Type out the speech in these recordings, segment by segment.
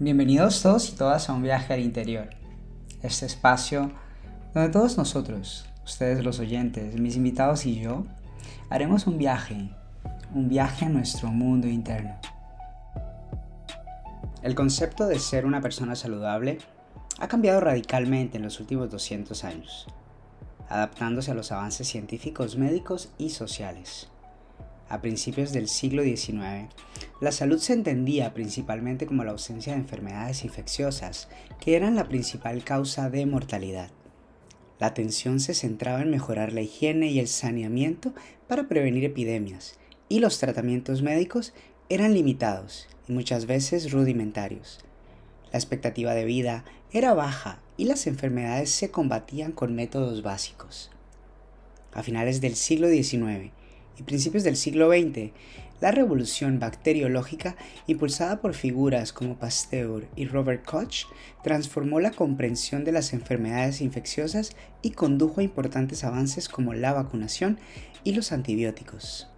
Bienvenidos todos y todas a un viaje al interior, este espacio donde todos nosotros, ustedes los oyentes, mis invitados y yo, haremos un viaje, un viaje a nuestro mundo interno. El concepto de ser una persona saludable ha cambiado radicalmente en los últimos 200 años, adaptándose a los avances científicos, médicos y sociales a principios del siglo XIX, la salud se entendía principalmente como la ausencia de enfermedades infecciosas, que eran la principal causa de mortalidad. La atención se centraba en mejorar la higiene y el saneamiento para prevenir epidemias, y los tratamientos médicos eran limitados y muchas veces rudimentarios. La expectativa de vida era baja y las enfermedades se combatían con métodos básicos. A finales del siglo XIX, y principios del siglo XX, la revolución bacteriológica, impulsada por figuras como Pasteur y Robert Koch, transformó la comprensión de las enfermedades infecciosas y condujo a importantes avances como la vacunación y los antibióticos.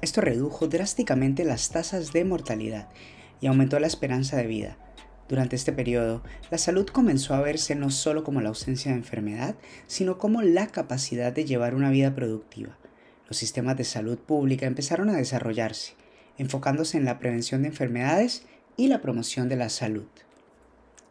Esto redujo drásticamente las tasas de mortalidad y aumentó la esperanza de vida. Durante este periodo, la salud comenzó a verse no solo como la ausencia de enfermedad, sino como la capacidad de llevar una vida productiva los sistemas de salud pública empezaron a desarrollarse, enfocándose en la prevención de enfermedades y la promoción de la salud.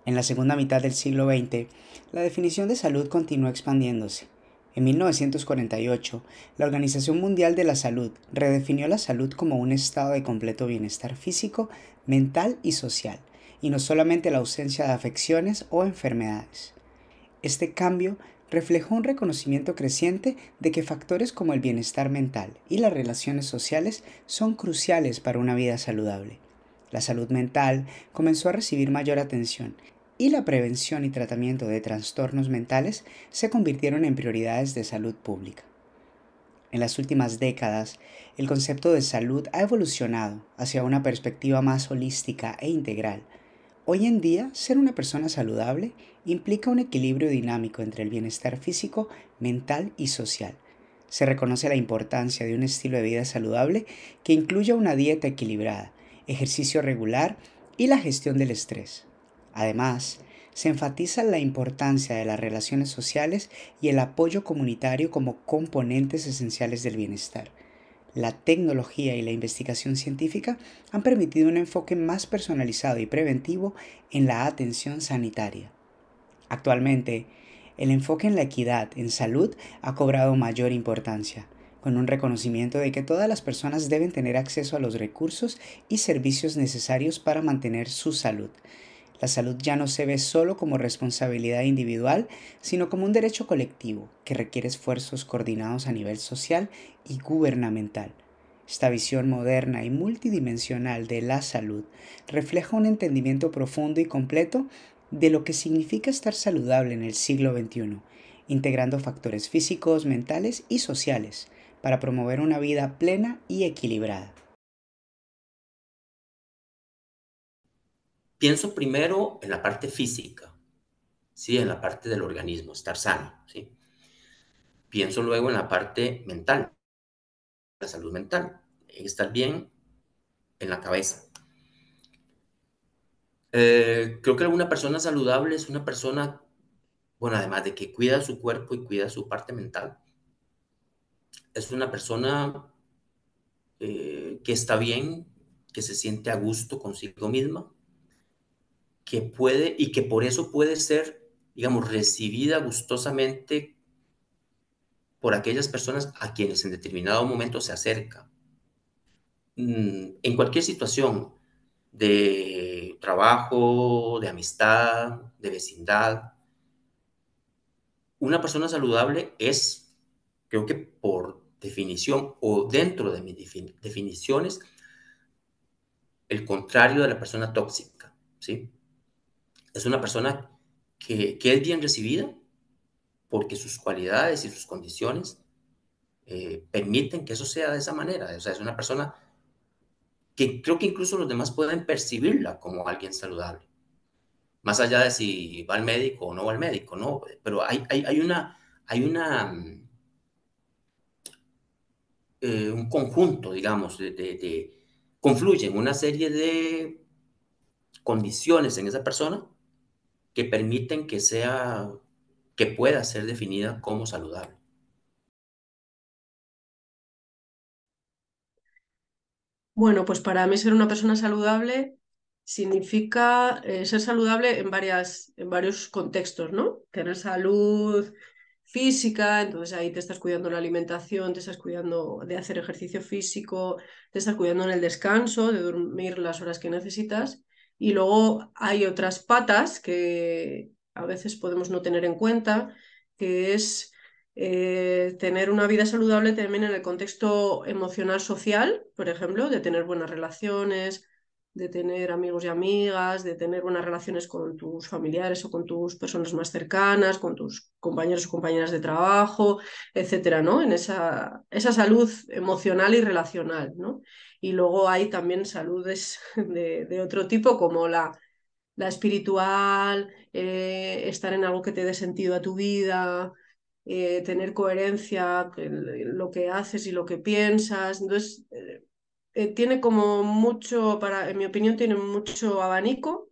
En la segunda mitad del siglo XX, la definición de salud continuó expandiéndose. En 1948, la Organización Mundial de la Salud redefinió la salud como un estado de completo bienestar físico, mental y social, y no solamente la ausencia de afecciones o enfermedades. Este cambio reflejó un reconocimiento creciente de que factores como el bienestar mental y las relaciones sociales son cruciales para una vida saludable. La salud mental comenzó a recibir mayor atención y la prevención y tratamiento de trastornos mentales se convirtieron en prioridades de salud pública. En las últimas décadas, el concepto de salud ha evolucionado hacia una perspectiva más holística e integral. Hoy en día, ser una persona saludable implica un equilibrio dinámico entre el bienestar físico, mental y social. Se reconoce la importancia de un estilo de vida saludable que incluya una dieta equilibrada, ejercicio regular y la gestión del estrés. Además, se enfatiza la importancia de las relaciones sociales y el apoyo comunitario como componentes esenciales del bienestar. La tecnología y la investigación científica han permitido un enfoque más personalizado y preventivo en la atención sanitaria. Actualmente, el enfoque en la equidad en salud ha cobrado mayor importancia, con un reconocimiento de que todas las personas deben tener acceso a los recursos y servicios necesarios para mantener su salud. La salud ya no se ve solo como responsabilidad individual, sino como un derecho colectivo que requiere esfuerzos coordinados a nivel social y gubernamental. Esta visión moderna y multidimensional de la salud refleja un entendimiento profundo y completo de lo que significa estar saludable en el siglo XXI, integrando factores físicos, mentales y sociales para promover una vida plena y equilibrada. Pienso primero en la parte física, ¿sí? en la parte del organismo, estar sano. Pienso luego en la parte mental, la salud mental, estar bien en la cabeza, eh, creo que una persona saludable es una persona, bueno, además de que cuida su cuerpo y cuida su parte mental, es una persona eh, que está bien, que se siente a gusto consigo misma, que puede y que por eso puede ser, digamos, recibida gustosamente por aquellas personas a quienes en determinado momento se acerca. Mm, en cualquier situación de trabajo, de amistad, de vecindad. Una persona saludable es, creo que por definición o dentro de mis definiciones, el contrario de la persona tóxica, ¿sí? Es una persona que, que es bien recibida porque sus cualidades y sus condiciones eh, permiten que eso sea de esa manera. O sea, es una persona que creo que incluso los demás pueden percibirla como alguien saludable. Más allá de si va al médico o no va al médico, ¿no? Pero hay, hay, una, hay una, eh, un conjunto, digamos, de, de, de, confluyen una serie de condiciones en esa persona que permiten que sea, que pueda ser definida como saludable. Bueno, pues para mí ser una persona saludable significa eh, ser saludable en, varias, en varios contextos, ¿no? Tener salud física, entonces ahí te estás cuidando la alimentación, te estás cuidando de hacer ejercicio físico, te estás cuidando en el descanso, de dormir las horas que necesitas. Y luego hay otras patas que a veces podemos no tener en cuenta, que es eh, tener una vida saludable también en el contexto emocional social, por ejemplo, de tener buenas relaciones, de tener amigos y amigas, de tener buenas relaciones con tus familiares o con tus personas más cercanas, con tus compañeros o compañeras de trabajo, etcétera, ¿no? En esa, esa salud emocional y relacional, ¿no? Y luego hay también saludes de, otro tipo, como la, la espiritual, eh, estar en algo que te dé sentido a tu vida, eh, tener coherencia en lo que haces y lo que piensas. Entonces, eh, eh, tiene como mucho, para, en mi opinión, tiene mucho abanico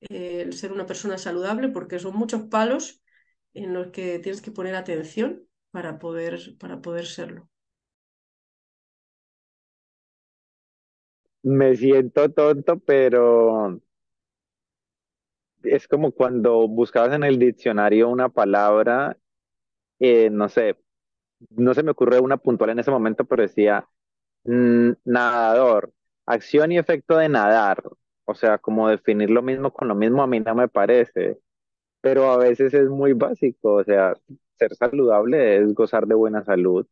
el ser una persona saludable porque son muchos palos en los que tienes que poner atención para poder, para poder serlo. Me siento tonto, pero es como cuando buscabas en el diccionario una palabra eh, no sé, no se me ocurre una puntual en ese momento, pero decía mm, nadador, acción y efecto de nadar. O sea, como definir lo mismo con lo mismo a mí no me parece, pero a veces es muy básico, o sea, ser saludable es gozar de buena salud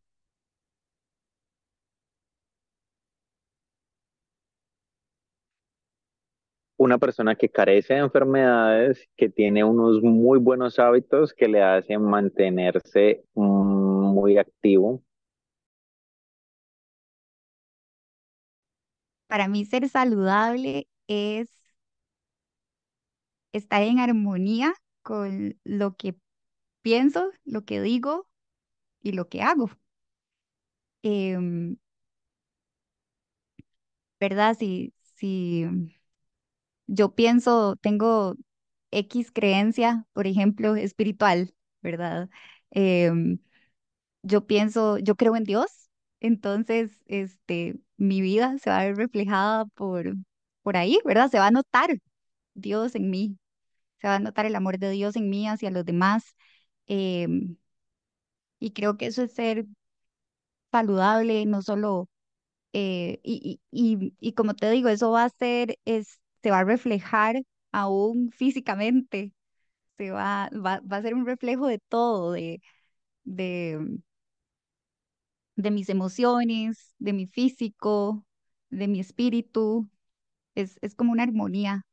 una persona que carece de enfermedades, que tiene unos muy buenos hábitos que le hacen mantenerse mm, muy activo. Para mí ser saludable es estar en armonía con lo que pienso, lo que digo y lo que hago. Em, ¿Verdad? Sí, si yo pienso, tengo X creencia, por ejemplo, espiritual, ¿verdad? Em, yo pienso, yo creo en Dios, entonces este, mi vida se va a ver reflejada por, por ahí, ¿verdad? Se va a notar Dios en mí, se va a notar el amor de Dios en mí hacia los demás. Em, y creo que eso es ser saludable, no solo, eh, y, y, y, como te digo, eso va a ser, es, se va a reflejar aún físicamente, se va, va, va a ser un reflejo de todo, de, de, mis emociones, de mi físico, de mi espíritu. Es, como una armonía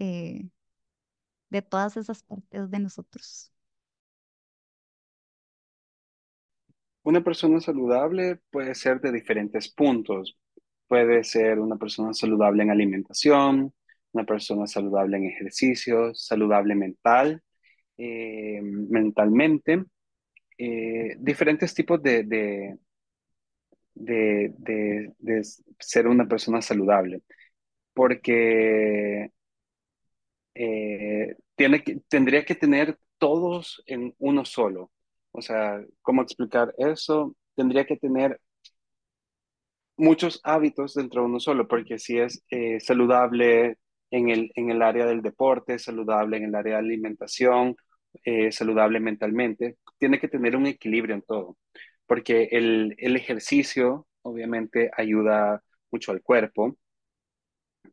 eh, de todas esas partes de nosotros. Una persona saludable puede ser de diferentes puntos, Puede ser una persona saludable en alimentación, una persona saludable en ejercicio, saludable mental, eh, mentalmente, eh, diferentes tipos de de, ser una persona saludable, porque eh, tiene tendría que tener todos en uno solo. O sea, ¿cómo explicar eso? Tendría que tener muchos hábitos dentro de uno solo, porque si es eh, saludable en el, en el área del deporte, saludable en el área de alimentación, eh, saludable mentalmente, tiene que tener un equilibrio en todo, porque el, ejercicio obviamente ayuda mucho al cuerpo,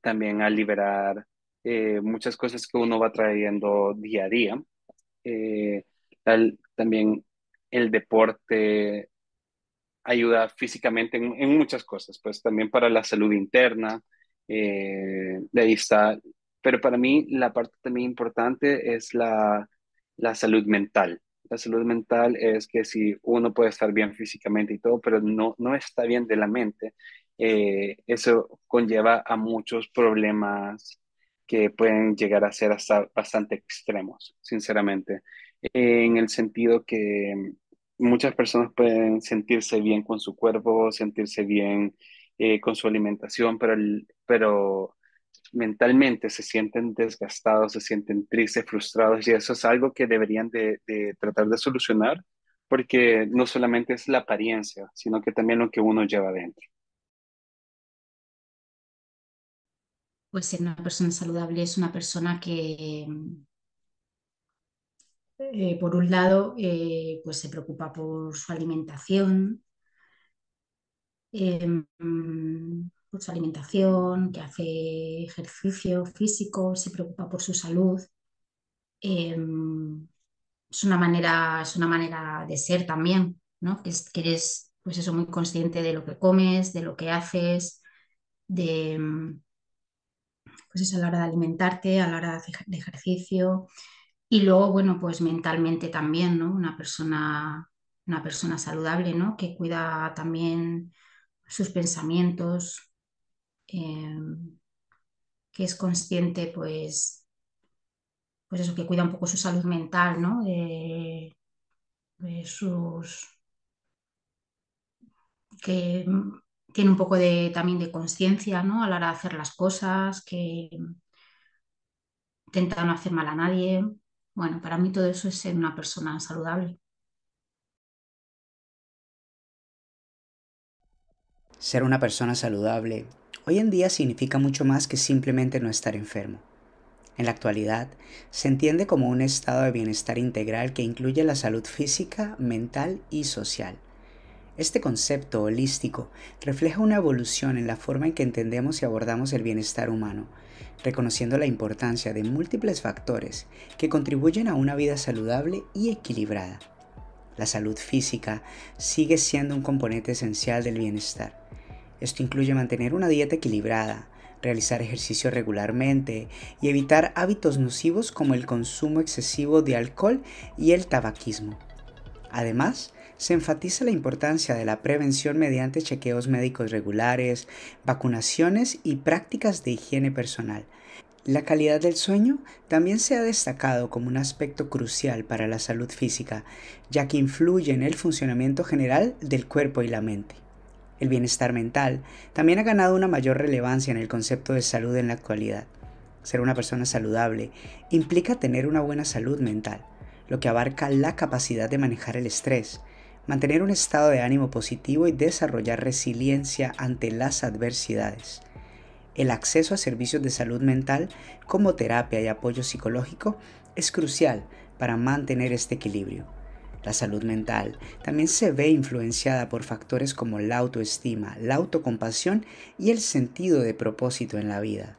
también a liberar eh, muchas cosas que uno va trayendo día a día. también el deporte ayuda físicamente en, muchas cosas, pues también para la salud interna, eh, de ahí está. Pero para mí la parte también importante es la, la salud mental. La salud mental es que si uno puede estar bien físicamente y todo, pero no, no está bien de la mente, eh, eso conlleva a muchos problemas que pueden llegar a ser hasta bastante extremos, sinceramente, en el sentido que muchas personas pueden sentirse bien con su cuerpo, sentirse bien eh, con su alimentación, pero, mentalmente se sienten desgastados, se sienten tristes, frustrados, y eso es algo que deberían de, tratar de solucionar, porque no solamente es la apariencia, sino que también lo que uno lleva dentro. Pues ser una persona saludable es una persona que, eh, por un lado, eh, pues se preocupa por su alimentación, em, por su alimentación, que hace ejercicio físico, se preocupa por su salud. Em, es, una manera, de ser también, Que, eres pues eso, muy consciente de lo que comes, de lo que haces, de pues a la hora de alimentarte, a la hora de ejercicio, y luego, bueno, pues mentalmente también, ¿no? Una persona, una persona saludable, ¿no? Que cuida también sus pensamientos, eh, que es consciente, pues, pues eso, que cuida un poco su salud mental, ¿no? De, sus... que tiene un poco también de conciencia, ¿no? A la hora de hacer las cosas, que intenta no hacer mal a nadie, bueno, para mí todo eso es ser una persona saludable. Ser una persona saludable hoy en día significa mucho más que simplemente no estar enfermo. En la actualidad, se entiende como un estado de bienestar integral que incluye la salud física, mental y social este concepto holístico refleja una evolución en la forma en que entendemos y abordamos el bienestar humano, reconociendo la importancia de múltiples factores que contribuyen a una vida saludable y equilibrada. La salud física sigue siendo un componente esencial del bienestar. Esto incluye mantener una dieta equilibrada, realizar ejercicio regularmente y evitar hábitos nocivos como el consumo excesivo de alcohol y el tabaquismo. Además, se enfatiza la importancia de la prevención mediante chequeos médicos regulares, vacunaciones y prácticas de higiene personal. La calidad del sueño también se ha destacado como un aspecto crucial para la salud física, ya que influye en el funcionamiento general del cuerpo y la mente. El bienestar mental también ha ganado una mayor relevancia en el concepto de salud en la actualidad. Ser una persona saludable implica tener una buena salud mental, lo que abarca la capacidad de manejar el estrés, mantener un estado de ánimo positivo y desarrollar resiliencia ante las adversidades. El acceso a servicios de salud mental como terapia y apoyo psicológico es crucial para mantener este equilibrio. La salud mental también se ve influenciada por factores como la autoestima, la autocompasión y el sentido de propósito en la vida.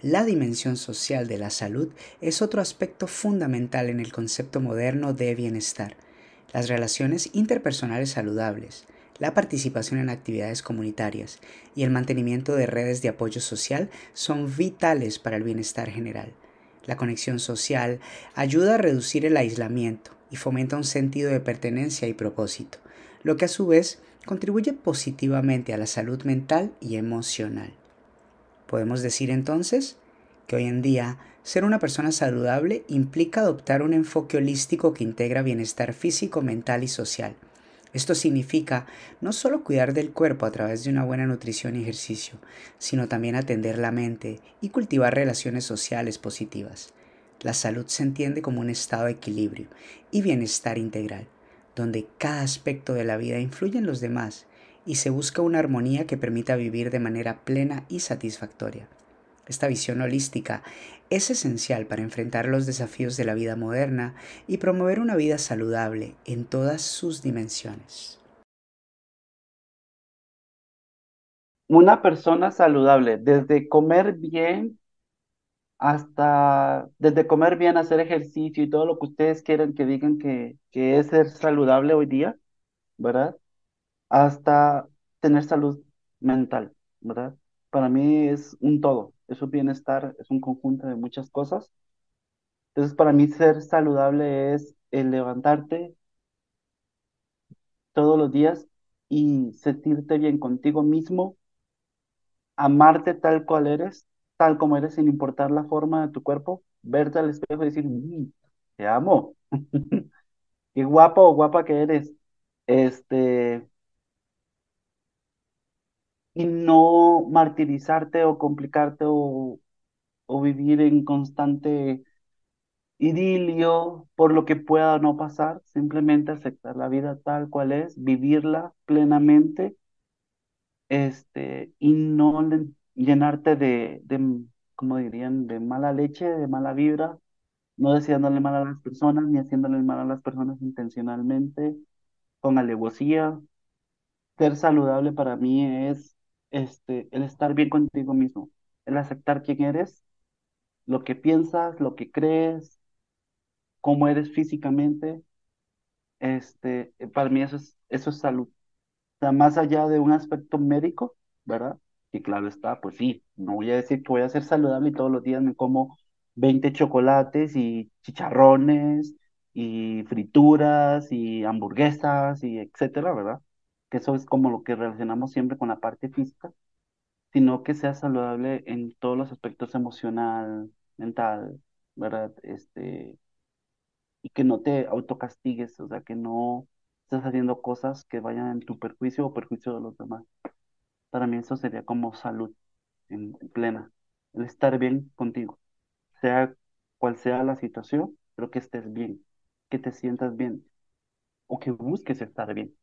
La dimensión social de la salud es otro aspecto fundamental en el concepto moderno de bienestar las relaciones interpersonales saludables, la participación en actividades comunitarias y el mantenimiento de redes de apoyo social son vitales para el bienestar general. La conexión social ayuda a reducir el aislamiento y fomenta un sentido de pertenencia y propósito, lo que a su vez contribuye positivamente a la salud mental y emocional. Podemos decir entonces que hoy en día ser una persona saludable implica adoptar un enfoque holístico que integra bienestar físico, mental y social. Esto significa no solo cuidar del cuerpo a través de una buena nutrición y ejercicio, sino también atender la mente y cultivar relaciones sociales positivas. La salud se entiende como un estado de equilibrio y bienestar integral, donde cada aspecto de la vida influye en los demás y se busca una armonía que permita vivir de manera plena y satisfactoria. Esta visión holística es esencial para enfrentar los desafíos de la vida moderna y promover una vida saludable en todas sus dimensiones. Una persona saludable, desde comer bien hasta, desde comer bien, hacer ejercicio y todo lo que ustedes quieran que digan que, que es ser saludable hoy día, ¿verdad? Hasta tener salud mental, ¿verdad? Para mí es un todo eso bienestar es un conjunto de muchas cosas. Entonces, para mí ser saludable es el levantarte todos los días y sentirte bien contigo mismo, amarte tal cual eres, tal como eres, sin importar la forma de tu cuerpo, verte al espejo y decir, mm, te amo, qué guapo o guapa que eres, este, y no martirizarte o complicarte o, vivir en constante idilio por lo que pueda no pasar, simplemente aceptar la vida tal cual es, vivirla plenamente este, y no llenarte de, de, como dirían, de mala leche, de mala vibra, no deseándole mal a las personas ni haciéndole mal a las personas intencionalmente, con alevosía. Ser saludable para mí es este, el estar bien contigo mismo, el aceptar quién eres, lo que piensas, lo que crees, cómo eres físicamente, este, eh, para mí eso es, eso es salud. O más allá de un aspecto médico, ¿verdad? Y claro está, pues sí, no voy a decir que voy a ser saludable y todos los días me como 20 chocolates y chicharrones y frituras y hamburguesas y etcétera, ¿verdad? que eso es como lo que relacionamos siempre con la parte física, sino que sea saludable en todos los aspectos emocional, mental, ¿verdad? Este, y que no te autocastigues, o sea, que no estés haciendo cosas que vayan en tu perjuicio o perjuicio de los demás. Para mí eso sería como salud en, en plena, el estar bien contigo, sea cual sea la situación, pero que estés bien, que te sientas bien o que busques estar bien.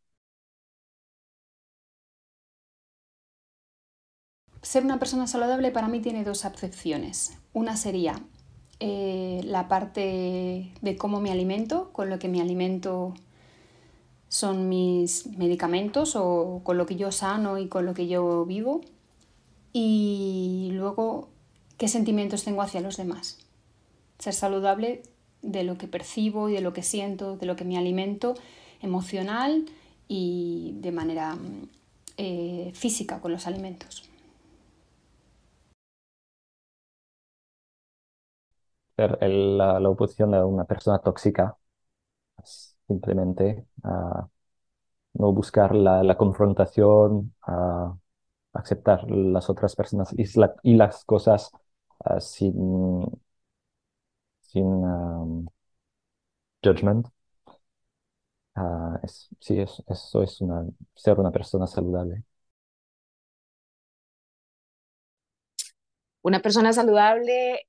ser una persona saludable para mí tiene dos acepciones. Una sería eh, la parte de cómo me alimento, con lo que me alimento son mis medicamentos o con lo que yo sano y con lo que yo vivo. Y luego, qué sentimientos tengo hacia los demás. Ser saludable de lo que percibo y de lo que siento, de lo que me alimento emocional y de manera mm, eh, física con los alimentos. la, oposición a una persona tóxica, simplemente no buscar la, confrontación, a aceptar las otras personas y, las cosas ah, sin, sin judgment. Ah, es, sí, eso es una, ser una persona saludable. Una persona saludable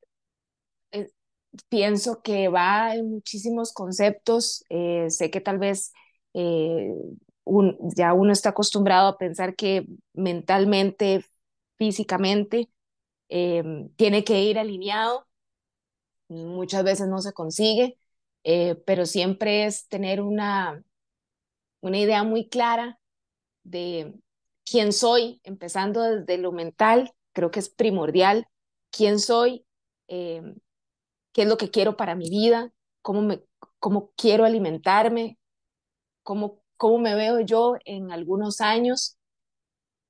pienso que va en muchísimos conceptos. Eh, sé que tal vez eh, ya uno está acostumbrado a pensar que mentalmente, físicamente, em, tiene que ir alineado. Muchas veces no se consigue, eh, pero siempre es tener una, una idea muy clara de quién soy, empezando desde lo mental, creo que es primordial, quién soy, em, qué es lo que quiero para mi vida, cómo, me, cómo quiero alimentarme, cómo, cómo me veo yo en algunos años.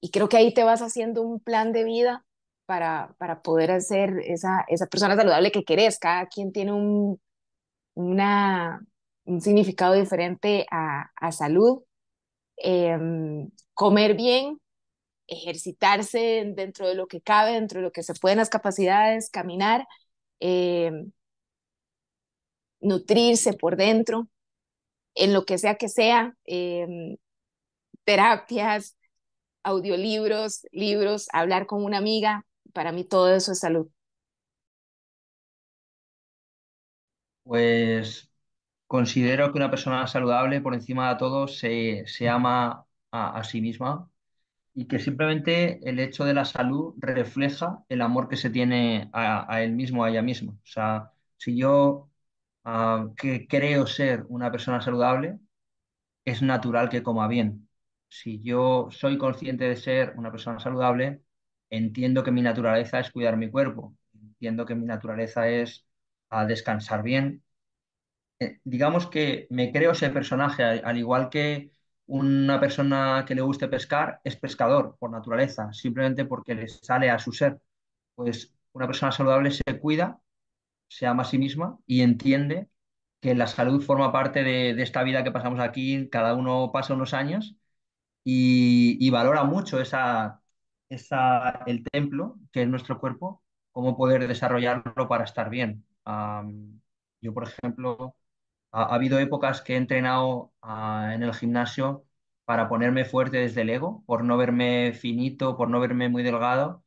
Y creo que ahí te vas haciendo un plan de vida para, para poder hacer esa, esa persona saludable que querés. Cada quien tiene un, una, un significado diferente a, a salud. Eh, comer bien, ejercitarse dentro de lo que cabe, dentro de lo que se pueden las capacidades, caminar, eh, nutrirse por dentro, en lo que sea que sea, em, terapias, audiolibros, libros, hablar con una amiga, para mí todo eso es salud. Pues considero que una persona saludable por encima de todo se, se ama a sí misma, y que simplemente el hecho de la salud refleja el amor que se tiene a, él mismo, a ella misma. O sea, si yo ah, que creo ser una persona saludable, es natural que coma bien. Si yo soy consciente de ser una persona saludable, entiendo que mi naturaleza es cuidar mi cuerpo, entiendo que mi naturaleza es ah, descansar bien. Eh, digamos que me creo ese personaje, al igual que una persona que le guste pescar es pescador por naturaleza, simplemente porque le sale a su ser. Pues una persona saludable se cuida, se ama a sí misma y entiende que la salud forma parte de, esta vida que pasamos aquí, cada uno pasa unos años y, valora mucho esa, el templo, que es nuestro cuerpo, cómo poder desarrollarlo para estar bien. yo, por ejemplo, ha, habido épocas que he entrenado ah, en el gimnasio para ponerme fuerte desde el ego, por no verme finito, por no verme muy delgado.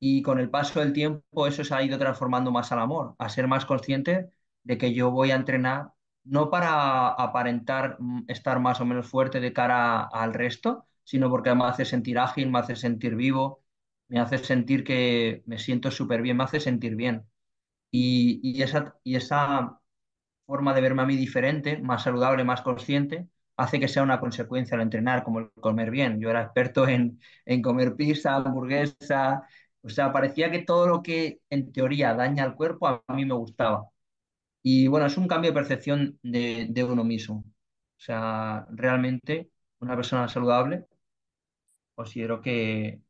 Y con el paso del tiempo eso se ha ido transformando más al amor, a ser más consciente de que yo voy a entrenar no para aparentar mm, estar más o menos fuerte de cara al resto, sino porque me hace sentir ágil, me hace sentir vivo, me hace sentir que me siento súper bien, me hace sentir bien. Y, y, esa, y esa forma de verme a mí diferente, más saludable, más consciente, hace que sea una consecuencia al entrenar, como el comer bien. Yo era experto en, comer pizza, hamburguesa, o sea, parecía que todo lo que en teoría daña al cuerpo a mí me gustaba. Y bueno, es un cambio de percepción de, de uno mismo. O sea, realmente una persona saludable considero que,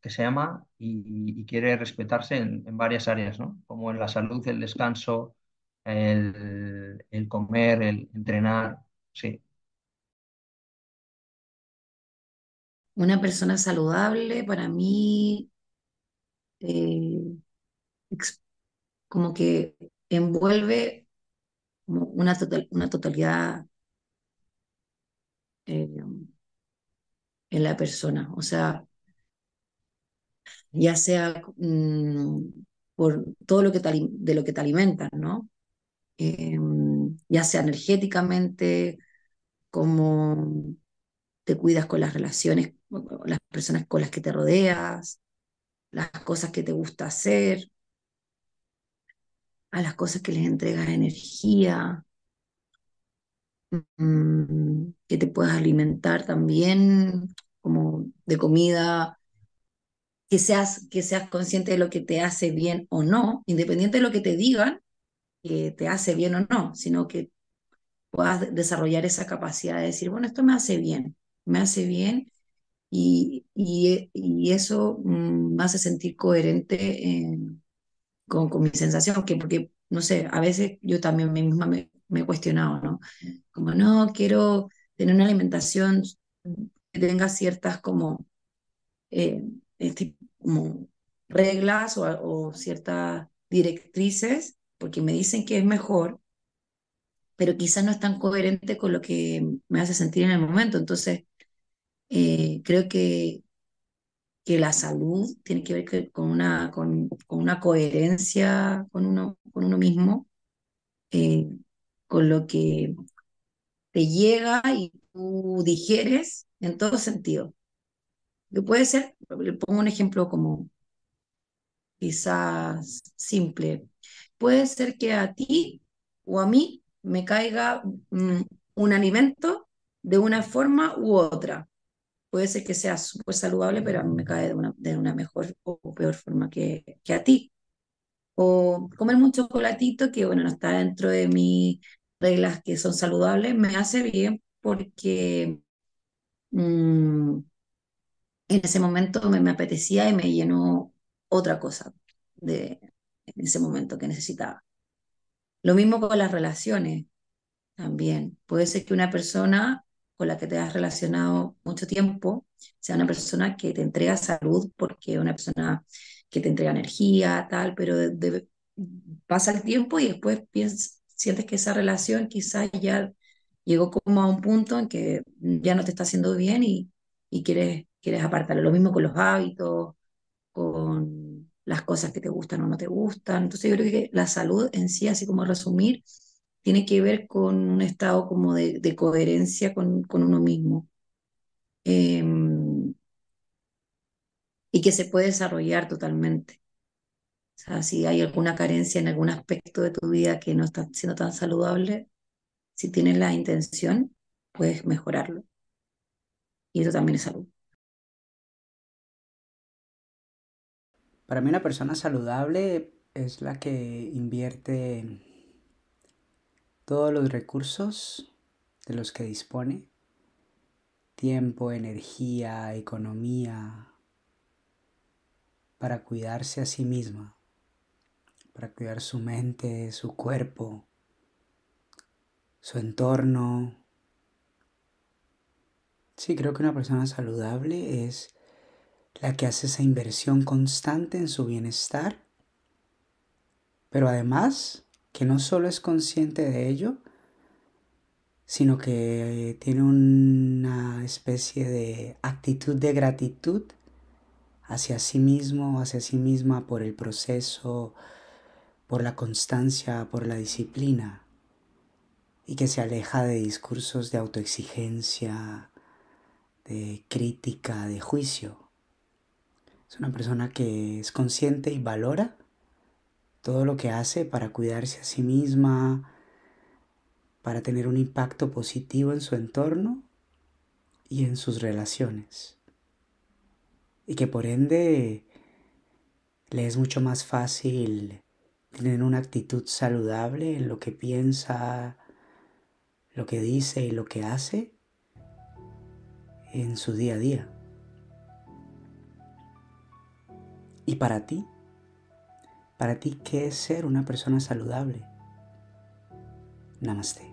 que se ama y, quiere respetarse en, en, varias áreas, ¿no? Como en la salud, el descanso, el, comer, el entrenar, sí. Una persona saludable para mí eh, como que envuelve una, una totalidad eh, en la persona. O sea, ya sea mm, por todo lo que te, de lo que te ¿no? Em, ya sea energéticamente, como te cuidas con las relaciones, las personas con las que te rodeas, las cosas que te gusta hacer, a las cosas que les entregas energía, mm, que te puedas alimentar también como de comida, que seas, que seas consciente de lo que te hace bien o no, independiente de lo que te digan, que te hace bien o no, sino que puedas desarrollar esa capacidad de decir, bueno, esto me hace bien, me hace bien y, y, e-, eso mm, me hace sentir coherente con, con, mi sensación, que porque, no sé, a veces yo también misma me, he cuestionado, ¿no? Como, no, quiero tener una alimentación que tenga ciertas como, eh, este, reglas o ciertas directrices porque me dicen que es mejor, pero quizás no es tan coherente con lo que me hace sentir en el momento. Entonces, eh, creo que, que la salud tiene que ver con una, con, una coherencia con uno, con uno mismo, eh, con lo que te llega y tú digieres en todo sentido. puede ser, le pongo un ejemplo como quizás simple, puede ser que a ti o a mí me caiga mm, un alimento de una forma u otra. Puede ser que sea súper saludable, pero a mí me cae de una, de una mejor o peor forma que, que a ti. O comer un chocolatito que, bueno, no está dentro de mis reglas que son saludables, me hace bien porque mm, en ese momento me, me, apetecía y me llenó otra cosa de, en ese momento que necesitaba. Lo mismo con las relaciones también. Puede ser que una persona con la que te has relacionado mucho tiempo sea una persona que te entrega salud porque una persona que te entrega energía, tal, pero pasa el tiempo y después sientes que esa relación quizás ya llegó como a un punto en que ya no te está haciendo bien y, y quieres, quieres apartarlo. Lo mismo con los hábitos, con las cosas que te gustan o no te gustan. Entonces yo creo que la salud en sí, así como resumir, tiene que ver con un estado como de, coherencia con, uno mismo. Em, y que se puede desarrollar totalmente. O sea, si hay alguna carencia en algún aspecto de tu vida que no está siendo tan saludable, si tienes la intención, puedes mejorarlo. Y eso también es salud. Para mí una persona saludable es la que invierte todos los recursos de los que dispone, tiempo, energía, economía, para cuidarse a sí misma, para cuidar su mente, su cuerpo, su entorno. Sí, creo que una persona saludable es la que hace esa inversión constante en su bienestar, pero además que no solo es consciente de ello, sino que tiene una especie de actitud de gratitud hacia sí mismo, hacia sí misma por el proceso, por la constancia, por la disciplina, y que se aleja de discursos de autoexigencia, de crítica, de juicio. Es una persona que es consciente y valora todo lo que hace para cuidarse a sí misma, para tener un impacto positivo en su entorno y en sus relaciones. Y que por ende le es mucho más fácil tener una actitud saludable en lo que piensa, lo que dice y lo que hace en su día a día. ¿Y para ti? ¿Para ti qué es ser una persona saludable? Namaste.